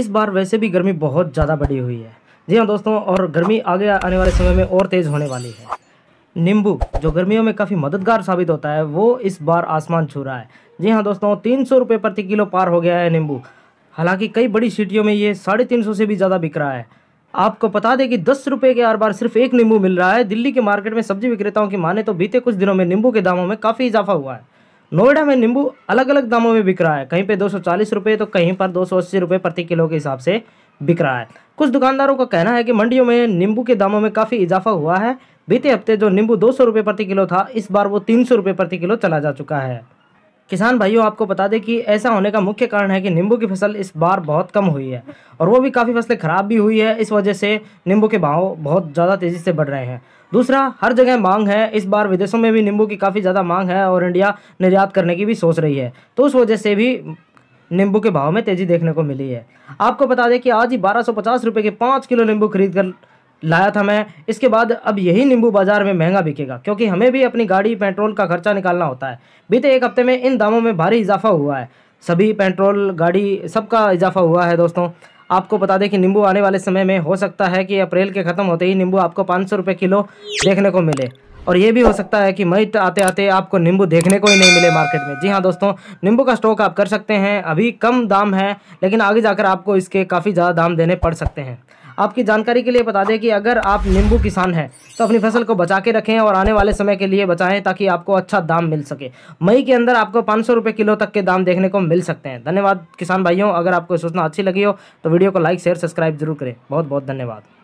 इस बार वैसे भी गर्मी बहुत ज़्यादा बढ़ी हुई है जी हाँ दोस्तों और गर्मी आगे आने वाले समय में और तेज़ होने वाली है नींबू जो गर्मियों में काफ़ी मददगार साबित होता है वो इस बार आसमान छू रहा है जी हाँ दोस्तों तीन सौ रुपये प्रति किलो पार हो गया है नींबू हालांकि कई बड़ी सिटियों में ये साढ़े तीन सौ से भी ज़्यादा बिक रहा है आपको बता दें कि दस रुपये के हर बार सिर्फ एक नींबू मिल रहा है दिल्ली के मार्केट में सब्जी विक्रेताओं की माने तो बीते कुछ दिनों में नींबू के दामों में काफ़ी इजाफा हुआ है नोएडा में नींबू अलग अलग दामों में बिक रहा है कहीं पे दो रुपए तो कहीं पर दो रुपए प्रति किलो के हिसाब से बिक रहा है कुछ दुकानदारों का कहना है कि मंडियों में नींबू के दामों में काफ़ी इजाफा हुआ है बीते हफ्ते जो नींबू दो सौ रुपये प्रति किलो था इस बार वो तीन सौ रुपये प्रति किलो चला जा चुका है किसान भाइयों आपको बता दें कि ऐसा होने का मुख्य कारण है कि नींबू की फसल इस बार बहुत कम हुई है और वो भी काफ़ी फसलें ख़राब भी हुई है इस वजह से नींबू के भाव बहुत ज़्यादा तेज़ी से बढ़ रहे हैं दूसरा हर जगह मांग है इस बार विदेशों में भी नींबू की काफ़ी ज़्यादा मांग है और इंडिया निर्यात करने की भी सोच रही है तो उस वजह से भी नींबू के भाव में तेज़ी देखने को मिली है आपको बता दें कि आज ही बारह सौ के पाँच किलो नींबू खरीद कर लाया था मैं इसके बाद अब यही नींबू बाजार में महंगा बिकेगा क्योंकि हमें भी अपनी गाड़ी पेट्रोल का खर्चा निकालना होता है बीते एक हफ्ते में इन दामों में भारी इजाफा हुआ है सभी पेट्रोल गाड़ी सबका इजाफा हुआ है दोस्तों आपको बता दें कि नींबू आने वाले समय में हो सकता है कि अप्रैल के ख़त्म होते ही नींबू आपको पाँच सौ किलो देखने को मिले और ये भी हो सकता है कि मई आते आते आपको नींबू देखने को ही नहीं मिले मार्केट में जी हाँ दोस्तों नींबू का स्टॉक आप कर सकते हैं अभी कम दाम है लेकिन आगे जाकर आपको इसके काफ़ी ज़्यादा दाम देने पड़ सकते हैं आपकी जानकारी के लिए बता दें कि अगर आप नींबू किसान हैं तो अपनी फसल को बचा के रखें और आने वाले समय के लिए बचाएं ताकि आपको अच्छा दाम मिल सके मई के अंदर आपको पाँच सौ किलो तक के दाम देखने को मिल सकते हैं धन्यवाद किसान भाइयों अगर आपको सोचना अच्छी लगी हो तो वीडियो को लाइक शेयर सब्सक्राइब जरूर करें बहुत बहुत धन्यवाद